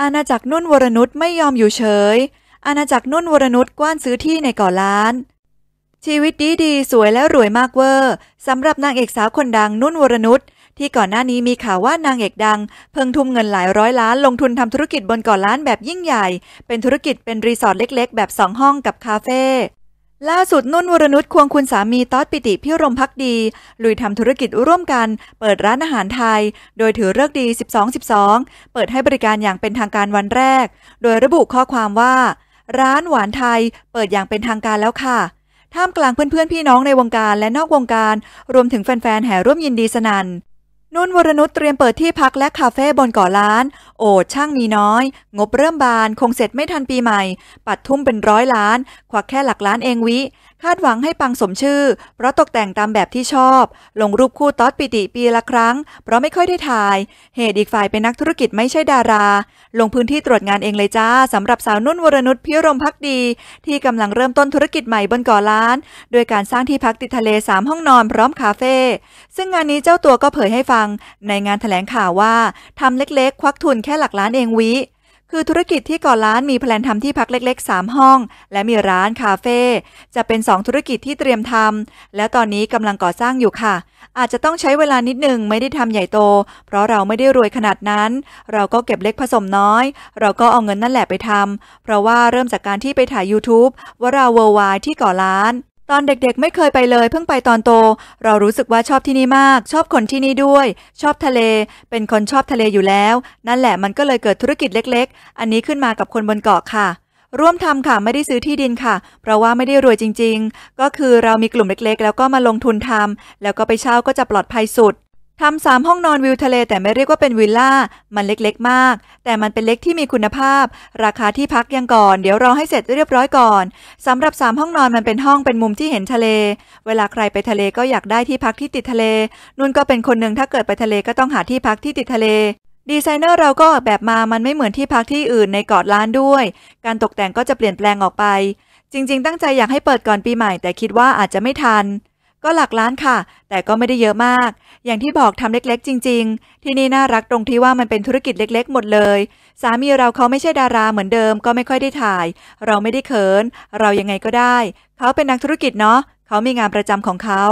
อาณาจักรนุ่นวรนุชไม่ยอมอยู่เฉย อาณาจักรนุ่นวรนุชกว้านซื้อที่ในเกาะล้าน ชีวิตดีดีสวยและรวยมากเวอร์สำหรับนางเอกสาวคนดังนุ่นวรนุชที่ก่อนหน้านี้มีข่าวว่านางเอกดังเพิ่งทุ่มเงินหลายร้อยล้าน ลงทุนทำธุรกิจบนเกาะล้านแบบยิ่งใหญ่ เป็นธุรกิจเป็นรีสอร์ทเล็ก ๆ แบบสองห้องกับคาเฟ่ล่าสุดนุ่นวรนุชควงคุณสามีต๊อดปิติพิรมพักดี ลุยทำธุรกิจร่วมกันเปิดร้านอาหารไทย โดยถือเลิกดี 12-12 เปิดให้บริการอย่างเป็นทางการวันแรก โดยระบุข้อความว่า ร้านหวานไทยเปิดอย่างเป็นทางการแล้วค่ะท่ามกลางเพื่อนๆ พี่น้องในวงการและนอกวงการ รวมถึงแฟนๆแห่ร่วมยินดีสนัน่นนุ่นวรนุชเตรียมเปิดที่พักและคาเฟ่บนเกาะล้าน โอดช่างมีน้อย งบเริ่มบาน คงเสร็จไม่ทันปีใหม่ ปัดทุ่มเป็นร้อยล้านควักแค่หลักล้านเองวิคาดหวังให้ปังสมชื่อ เพราะตกแต่งตามแบบที่ชอบ ลงรูปคู่ต๊อดปิติปีละครั้งเพราะไม่ค่อยได้ถ่าย เหตุอีกฝ่ายเป็นนักธุรกิจไม่ใช่ดารา ลงพื้นที่ตรวจงานเองเลยจ้า สำหรับสาวนุ่นวรนุชพิรมพักดี ที่กำลังเริ่มต้นธุรกิจใหม่บนเกาะล้าน โดยการสร้างที่พักติดทะเล 3 ห้องนอนพร้อมคาเฟ่ ซึ่งงานนี้เจ้าตัวก็เผยให้ฟัง ในงานแถลงข่าวว่าทำเล็กๆ ควักทุนแค่หลักล้านเองวิคือธุรกิจที่ก่อร้านมีแพลนทำที่พักเล็ก ๆ 3 ห้อง และมีร้านคาเฟ่จะเป็น 2 ธุรกิจที่เตรียมทำและตอนนี้กำลังก่อสร้างอยู่ค่ะ อาจจะต้องใช้เวลานิดหนึ่งไม่ได้ทำใหญ่โต เพราะเราไม่ได้รวยขนาดนั้น เราก็เก็บเล็กผสมน้อย เราก็เอาเงินนั่นแหละไปทำเพราะว่าเริ่มจากการที่ไปถ่าย YouTube วราเวอร์ไวที่ก่อร้านตอนเด็กๆ ไม่เคยไปเลย เพิ่งไปตอนโต เรารู้สึกว่าชอบที่นี่มาก ชอบคนที่นี่ด้วย ชอบทะเลเป็นคนชอบทะเลอยู่แล้ว นั่นแหละมันก็เลยเกิดธุรกิจเล็กๆอันนี้ขึ้นมากับคนบนเกาะค่ะ ร่วมทำค่ะ ไม่ได้ซื้อที่ดินค่ะเพราะว่าไม่ได้รวยจริงๆ ก็คือเรามีกลุ่มเล็กๆ แล้วก็มาลงทุนทำแล้วก็ไปเช่าก็จะปลอดภัยสุดทำสามห้องนอนวิวทะเลแต่ไม่เรียกว่าเป็นวิลล่ามันเล็กๆมาก แต่มันเป็นเล็กที่มีคุณภาพราคาที่พักยังก่อนเดี๋ยวรอให้เสร็จเรียบร้อยก่อนสำหรับสามห้องนอนมันเป็นห้องเป็นมุมที่เห็นทะเล เวลาใครไปทะเลก็อยากได้ที่พักที่ติดทะเลนุ่นก็เป็นคนหนึ่งถ้าเกิดไปทะเลก็ต้องหาที่พักที่ติดทะเลดีไซเนอร์เราก็ออกแบบมามันไม่เหมือนที่พักที่อื่นในเกาะล้านด้วยการตกแต่งก็จะเปลี่ยนแปลงออกไปจริงๆ ตั้งใจอยากให้เปิดก่อนปีใหม่แต่คิดว่าอาจจะไม่ทันก็หลักล้านค่ะ แต่ก็ไม่ได้เยอะมาก อย่างที่บอกทำเล็กๆจริงๆ ที่นี่น่ารักตรงที่ว่ามันเป็นธุรกิจเล็กๆ หมดเลย สามีเราเขาไม่ใช่ดาราเหมือนเดิม ก็ไม่ค่อยได้ถ่าย เราไม่ได้เขิน เรายังไงก็ได้ เขาเป็นนักธุรกิจเนาะ เขามีงานประจำของเขา